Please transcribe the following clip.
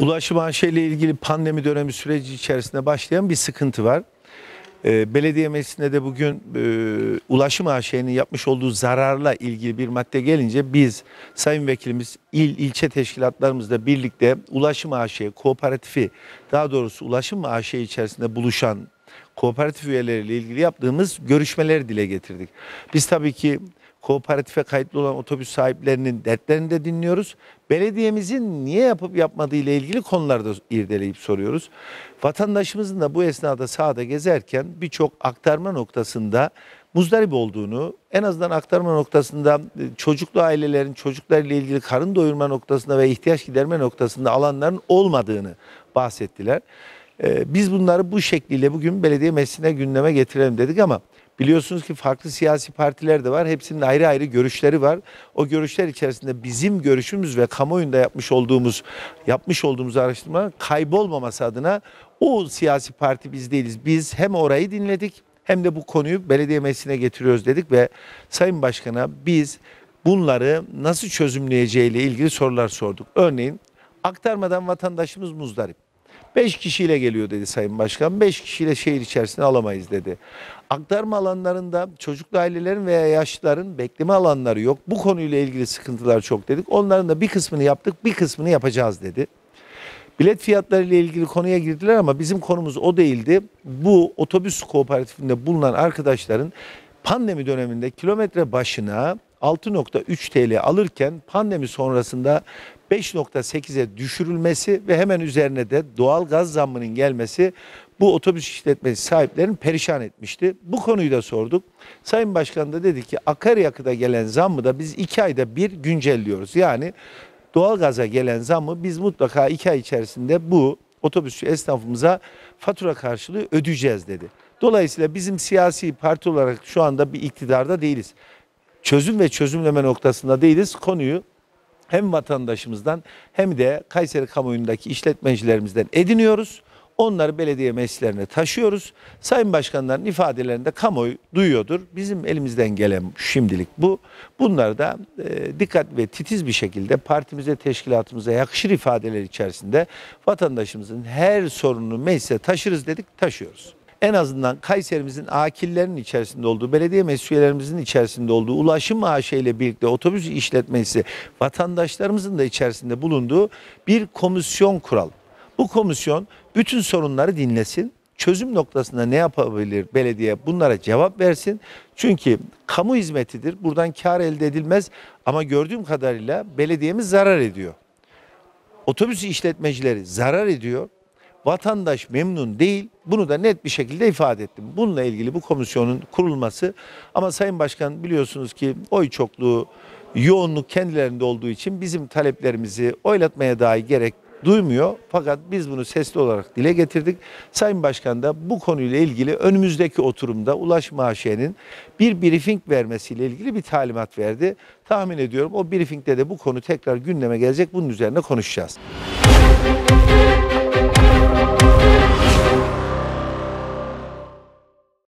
Ulaşım AŞ ile ilgili pandemi dönemi süreci içerisinde başlayan bir sıkıntı var. Ee, belediye meclisinde de bugün e, Ulaşım AŞ'nin yapmış olduğu zararla ilgili bir madde gelince biz Sayın Vekilimiz il ilçe teşkilatlarımızla birlikte Ulaşım AŞ kooperatifi daha doğrusu Ulaşım AŞ içerisinde buluşan kooperatif üyeleriyle ilgili yaptığımız görüşmeleri dile getirdik. Biz tabii ki kooperatife kayıtlı olan otobüs sahiplerinin dertlerini de dinliyoruz. Belediyemizin niye yapıp yapmadığı ile ilgili konularda irdeleyip soruyoruz. Vatandaşımızın da bu esnada sahada gezerken birçok aktarma noktasında muzdarip olduğunu, en azından aktarma noktasında e, çocuklu ailelerin çocuklarla ilgili karın doyurma noktasında ve ihtiyaç giderme noktasında alanların olmadığını bahsettiler. E, biz bunları bu şekliyle bugün belediye meclisine gündeme getirelim dedik ama Biliyorsunuz ki farklı siyasi partiler de var. Hepsinin ayrı ayrı görüşleri var. O görüşler içerisinde bizim görüşümüz ve kamuoyunda yapmış olduğumuz yapmış olduğumuz araştırma kaybolmaması adına o siyasi parti biz değiliz. Biz hem orayı dinledik hem de bu konuyu belediye meclisine getiriyoruz dedik ve Sayın Başkan'a biz bunları nasıl çözümleyeceğiyle ilgili sorular sorduk. Örneğin aktarmadan vatandaşımız muzdarip. 5 kişiyle geliyor dedi Sayın Başkan. 5 kişiyle şehir içerisine alamayız dedi. Aktarma alanlarında çocuklu ailelerin veya yaşlıların bekleme alanları yok. Bu konuyla ilgili sıkıntılar çok dedik. Onların da bir kısmını yaptık, bir kısmını yapacağız dedi. Bilet fiyatları ile ilgili konuya girdiler ama bizim konumuz o değildi. Bu otobüs kooperatifinde bulunan arkadaşların pandemi döneminde kilometre başına 6.3 TL alırken pandemi sonrasında 5.8'e düşürülmesi ve hemen üzerine de doğal gaz zammının gelmesi bu otobüs işletmesi sahiplerini perişan etmişti. Bu konuyu da sorduk. Sayın Başkan da dedi ki akaryakıda gelen zammı da biz iki ayda bir güncelliyoruz. Yani doğal gaz'a gelen zammı biz mutlaka iki ay içerisinde bu otobüsçü esnafımıza fatura karşılığı ödeyeceğiz dedi. Dolayısıyla bizim siyasi parti olarak şu anda bir iktidarda değiliz. Çözüm ve çözümleme noktasında değiliz. Konuyu hem vatandaşımızdan hem de Kayseri kamuoyundaki işletmecilerimizden ediniyoruz. Onları belediye meclislerine taşıyoruz. Sayın Başkanların ifadelerinde kamuoyu duyuyordur. Bizim elimizden gelen şimdilik bu. Bunları da e, dikkat ve titiz bir şekilde partimize, teşkilatımıza yakışır ifadeler içerisinde vatandaşımızın her sorununu meclise taşırız dedik, taşıyoruz en azından Kayserimizin akillerin içerisinde olduğu, belediye meclis içerisinde olduğu, ulaşım AŞ ile birlikte otobüs işletmesi vatandaşlarımızın da içerisinde bulunduğu bir komisyon kuralım. Bu komisyon bütün sorunları dinlesin. Çözüm noktasında ne yapabilir belediye bunlara cevap versin. Çünkü kamu hizmetidir. Buradan kar elde edilmez ama gördüğüm kadarıyla belediyemiz zarar ediyor. Otobüs işletmecileri zarar ediyor vatandaş memnun değil. Bunu da net bir şekilde ifade ettim. Bununla ilgili bu komisyonun kurulması ama Sayın Başkan biliyorsunuz ki oy çokluğu yoğunluk kendilerinde olduğu için bizim taleplerimizi oylatmaya dahi gerek duymuyor. Fakat biz bunu sesli olarak dile getirdik. Sayın Başkan da bu konuyla ilgili önümüzdeki oturumda Ulaşma AŞ'nin bir briefing vermesiyle ilgili bir talimat verdi. Tahmin ediyorum o briefingde de bu konu tekrar gündeme gelecek. Bunun üzerine konuşacağız. Müzik